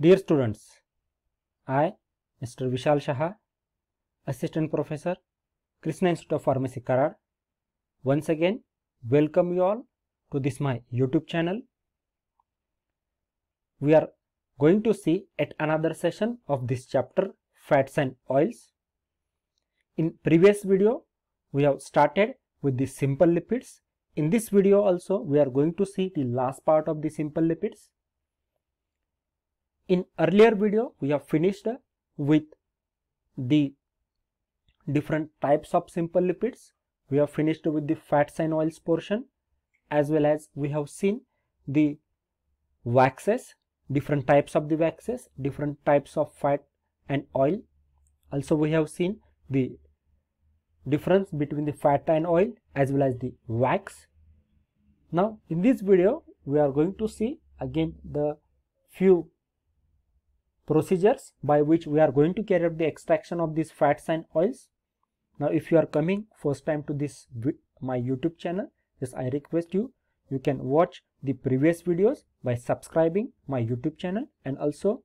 Dear students, I, Mr. Vishal Shah, Assistant Professor, Krishna Institute of Pharmacy, Karad, once again welcome you all to this my YouTube channel. We are going to see at another session of this chapter, Fats and Oils. In previous video, we have started with the simple lipids. In this video also, we are going to see the last part of the simple lipids in earlier video we have finished with the different types of simple lipids we have finished with the fats and oils portion as well as we have seen the waxes different types of the waxes different types of fat and oil also we have seen the difference between the fat and oil as well as the wax now in this video we are going to see again the few procedures by which we are going to carry out the extraction of these fats and oils. Now, if you are coming first time to this my YouTube channel, yes, I request you, you can watch the previous videos by subscribing my YouTube channel and also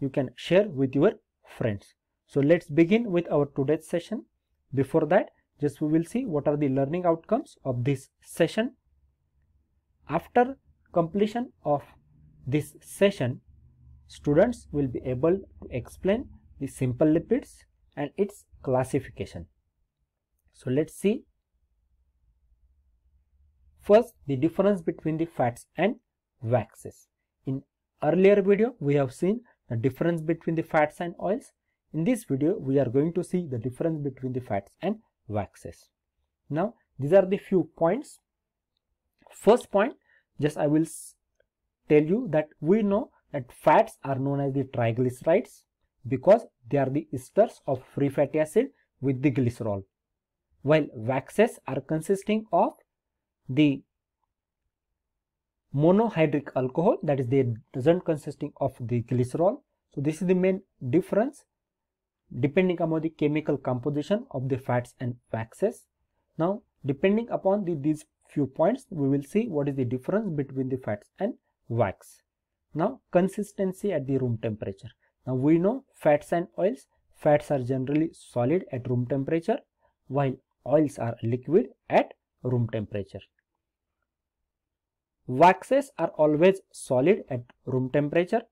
you can share with your friends. So let's begin with our today's session. Before that, just we will see what are the learning outcomes of this session. After completion of this session, students will be able to explain the simple lipids and its classification. So let's see. First, the difference between the fats and waxes. In earlier video, we have seen the difference between the fats and oils. In this video, we are going to see the difference between the fats and waxes. Now, these are the few points. First point, just I will tell you that we know that fats are known as the triglycerides because they are the esters of free fatty acid with the glycerol, while waxes are consisting of the monohydric alcohol that is they doesn't consisting of the glycerol. So this is the main difference depending upon the chemical composition of the fats and waxes. Now depending upon the, these few points we will see what is the difference between the fats and wax. Now consistency at the room temperature. Now we know fats and oils. Fats are generally solid at room temperature while oils are liquid at room temperature. Waxes are always solid at room temperature.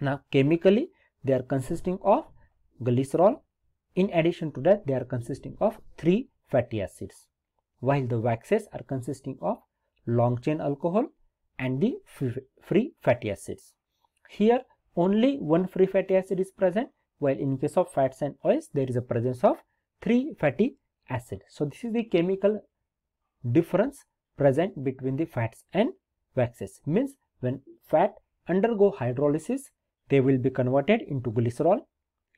Now chemically they are consisting of glycerol. In addition to that they are consisting of three fatty acids while the waxes are consisting of long chain alcohol, and the free fatty acids. Here only one free fatty acid is present while in case of fats and oils there is a presence of three fatty acids. So this is the chemical difference present between the fats and waxes means when fat undergo hydrolysis they will be converted into glycerol.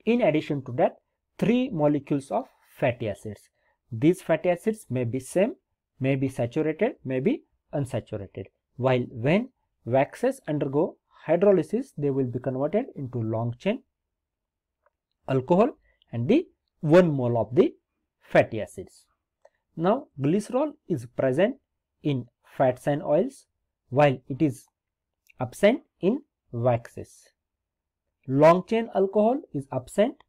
In addition to that three molecules of fatty acids. These fatty acids may be same, may be saturated, may be unsaturated while when waxes undergo hydrolysis they will be converted into long chain alcohol and the 1 mole of the fatty acids. Now glycerol is present in fats and oils while it is absent in waxes. Long chain alcohol is absent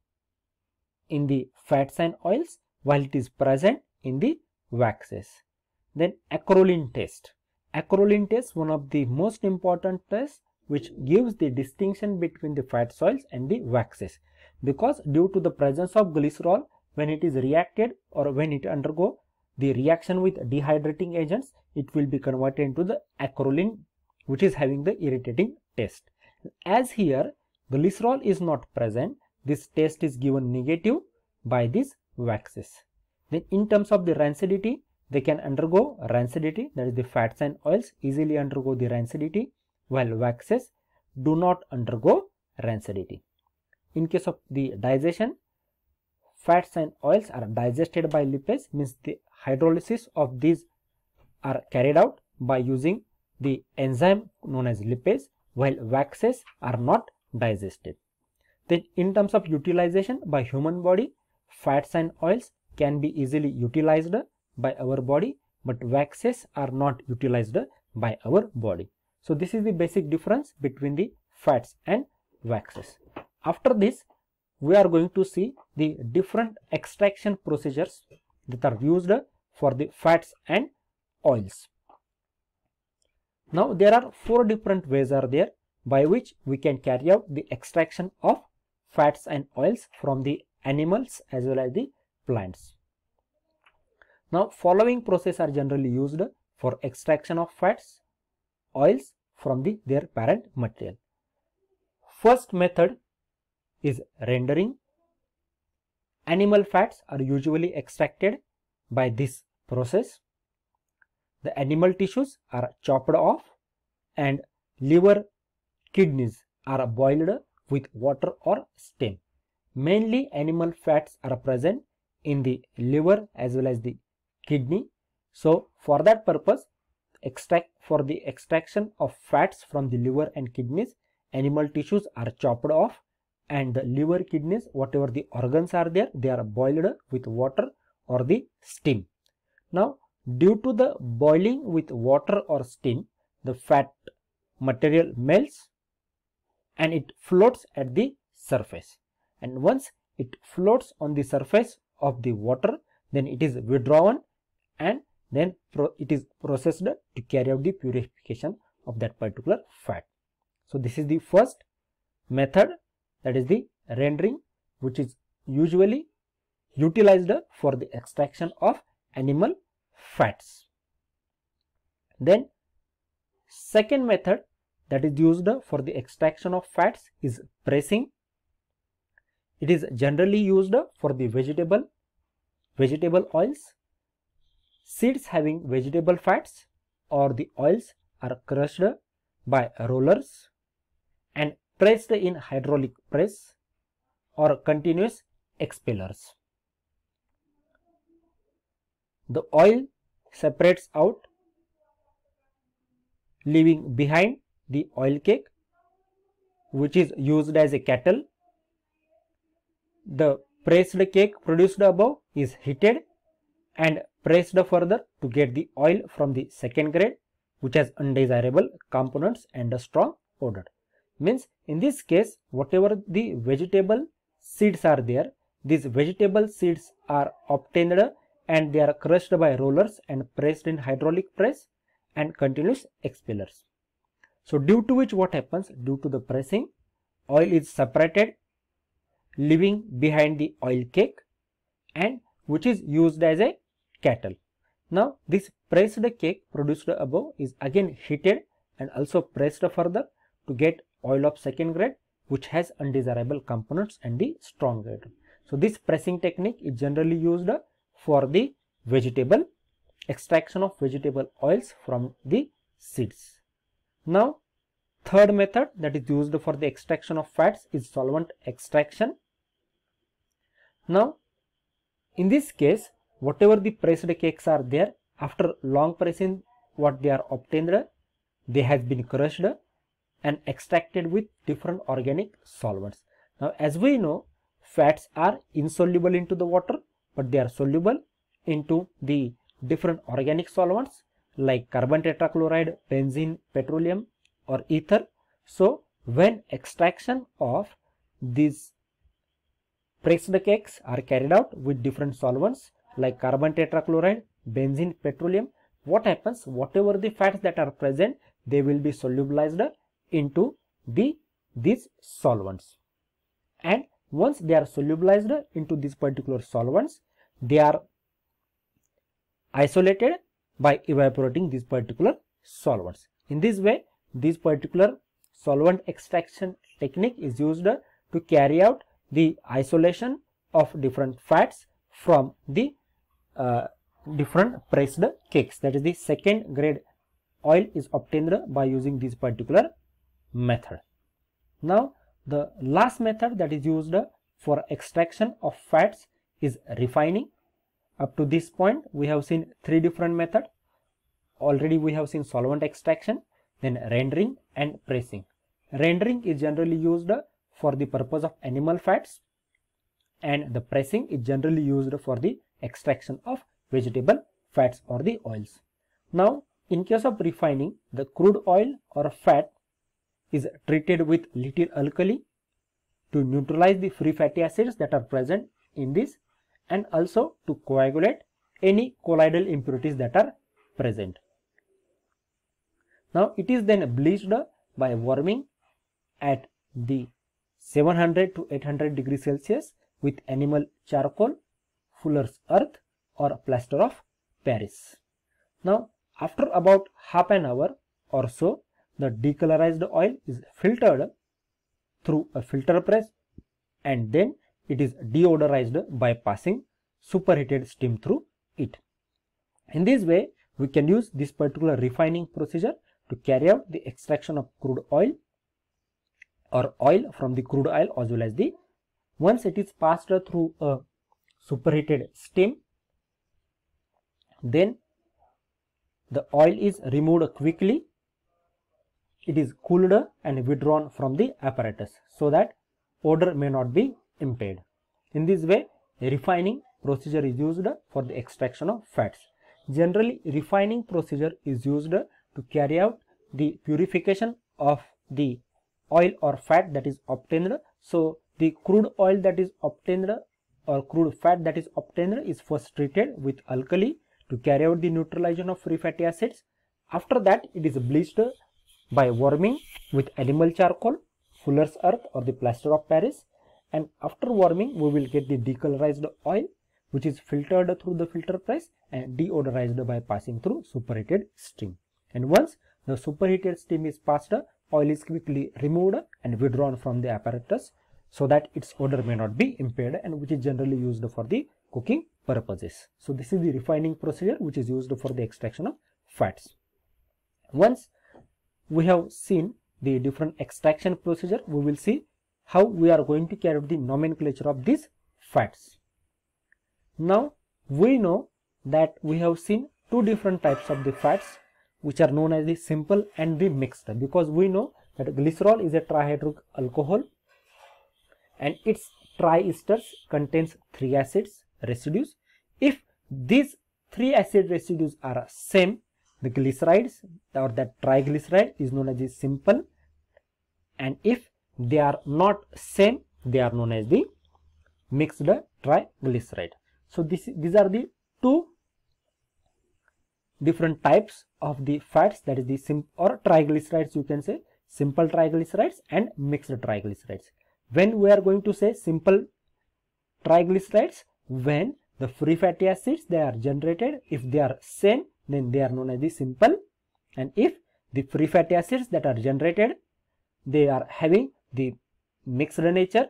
in the fats and oils while it is present in the waxes. Then acrolein test. Acrolein test, one of the most important tests which gives the distinction between the fat soils and the waxes because due to the presence of glycerol when it is reacted or when it undergo the reaction with dehydrating agents it will be converted into the acrolein which is having the irritating test. as here glycerol is not present this test is given negative by these waxes then in terms of the rancidity they can undergo rancidity, that is the fats and oils easily undergo the rancidity, while waxes do not undergo rancidity. In case of the digestion, fats and oils are digested by lipase means the hydrolysis of these are carried out by using the enzyme known as lipase while waxes are not digested. Then in terms of utilization by human body, fats and oils can be easily utilized by our body but waxes are not utilized by our body. So this is the basic difference between the fats and waxes. After this we are going to see the different extraction procedures that are used for the fats and oils. Now there are four different ways are there by which we can carry out the extraction of fats and oils from the animals as well as the plants. Now following process are generally used for extraction of fats, oils from the, their parent material. First method is rendering. Animal fats are usually extracted by this process. The animal tissues are chopped off and liver, kidneys are boiled with water or steam. Mainly animal fats are present in the liver as well as the kidney. So for that purpose, extract for the extraction of fats from the liver and kidneys, animal tissues are chopped off and the liver, kidneys, whatever the organs are there, they are boiled with water or the steam. Now, due to the boiling with water or steam, the fat material melts and it floats at the surface. And once it floats on the surface of the water, then it is withdrawn and then it is processed to carry out the purification of that particular fat. So, this is the first method that is the rendering which is usually utilized for the extraction of animal fats. Then second method that is used for the extraction of fats is pressing. It is generally used for the vegetable, vegetable oils Seeds having vegetable fats or the oils are crushed by rollers and pressed in hydraulic press or continuous expellers. The oil separates out leaving behind the oil cake which is used as a kettle. The pressed cake produced above is heated and pressed further to get the oil from the second grade which has undesirable components and a strong odor. Means in this case whatever the vegetable seeds are there, these vegetable seeds are obtained and they are crushed by rollers and pressed in hydraulic press and continuous expellers. So due to which what happens? Due to the pressing, oil is separated leaving behind the oil cake and which is used as a cattle. Now this pressed cake produced above is again heated and also pressed further to get oil of second grade which has undesirable components and the strong grade. So this pressing technique is generally used for the vegetable extraction of vegetable oils from the seeds. Now third method that is used for the extraction of fats is solvent extraction. Now in this case whatever the pressed cakes are there, after long pressing, what they are obtained, they have been crushed and extracted with different organic solvents. Now, as we know, fats are insoluble into the water, but they are soluble into the different organic solvents like carbon tetrachloride, benzene, petroleum or ether. So, when extraction of these pressed cakes are carried out with different solvents, like carbon tetrachloride, benzene, petroleum, what happens? Whatever the fats that are present, they will be solubilized into the these solvents. And once they are solubilized into these particular solvents, they are isolated by evaporating these particular solvents. In this way, this particular solvent extraction technique is used to carry out the isolation of different fats from the uh, different pressed cakes that is the second grade oil is obtained by using this particular method now the last method that is used for extraction of fats is refining up to this point we have seen three different methods already we have seen solvent extraction then rendering and pressing rendering is generally used for the purpose of animal fats and the pressing is generally used for the extraction of vegetable fats or the oils. Now, in case of refining, the crude oil or fat is treated with little alkali to neutralize the free fatty acids that are present in this and also to coagulate any colloidal impurities that are present. Now, it is then bleached by warming at the 700 to 800 degrees Celsius with animal charcoal, fuller's earth or plaster of Paris. Now after about half an hour or so the decolorized oil is filtered through a filter press and then it is deodorized by passing superheated steam through it. In this way we can use this particular refining procedure to carry out the extraction of crude oil or oil from the crude oil as well as the once it is passed through a superheated steam, then the oil is removed quickly. It is cooled and withdrawn from the apparatus so that odor may not be impaired. In this way, refining procedure is used for the extraction of fats. Generally, refining procedure is used to carry out the purification of the oil or fat that is obtained so the crude oil that is obtained or crude fat that is obtained is first treated with alkali to carry out the neutralization of free fatty acids. After that, it is bleached by warming with animal charcoal, fuller's earth or the plaster of Paris. And after warming, we will get the decolorized oil, which is filtered through the filter press and deodorized by passing through superheated steam. And once the superheated steam is passed, oil is quickly removed and withdrawn from the apparatus so that its odor may not be impaired and which is generally used for the cooking purposes. So this is the refining procedure which is used for the extraction of fats. Once we have seen the different extraction procedure, we will see how we are going to carry out the nomenclature of these fats. Now we know that we have seen two different types of the fats which are known as the simple and the mixed because we know that glycerol is a trihydric alcohol and its triesters contains three acids residues. If these three acid residues are same, the glycerides or that triglyceride is known as the simple and if they are not same, they are known as the mixed triglyceride. So this, these are the two different types of the fats that is the simple or triglycerides you can say simple triglycerides and mixed triglycerides when we are going to say simple triglycerides when the free fatty acids they are generated if they are same then they are known as the simple and if the free fatty acids that are generated they are having the mixed nature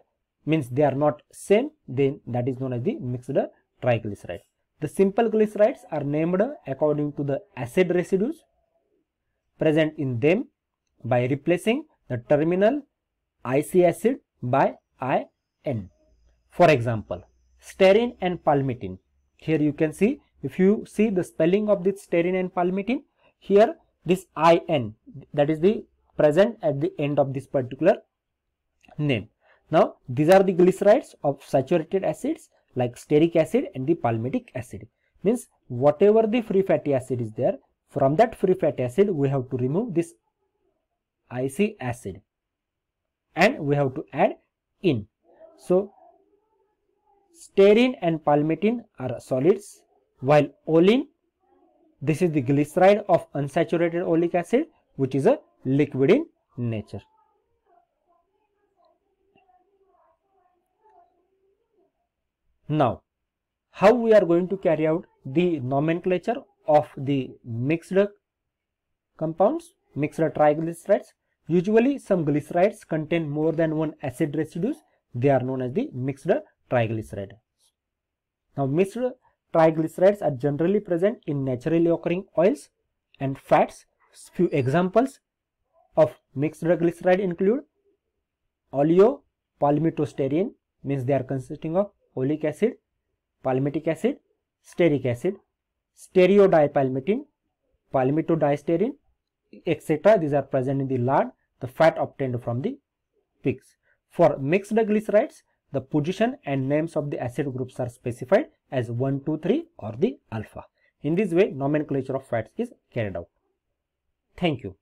means they are not same then that is known as the mixed triglyceride. The simple glycerides are named according to the acid residues present in them by replacing the terminal IC acid by IN. For example, stearin and palmitin. Here you can see, if you see the spelling of this stearin and palmitin, here this IN that is the present at the end of this particular name. Now, these are the glycerides of saturated acids like stearic acid and the palmitic acid. Means whatever the free fatty acid is there, from that free fatty acid we have to remove this IC acid and we have to add in. So stearin and palmitin are solids while olein, this is the glyceride of unsaturated oleic acid which is a liquid in nature. Now how we are going to carry out the nomenclature of the mixed compounds, mixed triglycerides Usually some glycerides contain more than one acid residues. They are known as the mixed triglyceride. Now mixed triglycerides are generally present in naturally occurring oils and fats. Few examples of mixed glyceride include oleopalmitosterine means they are consisting of oleic acid, palmitic acid, stearic acid, stereodipalmitin, palmitodiesterine, etc. These are present in the lard, the fat obtained from the pigs. For mixed glycerides, the position and names of the acid groups are specified as 1, 2, 3 or the alpha. In this way, nomenclature of fats is carried out. Thank you.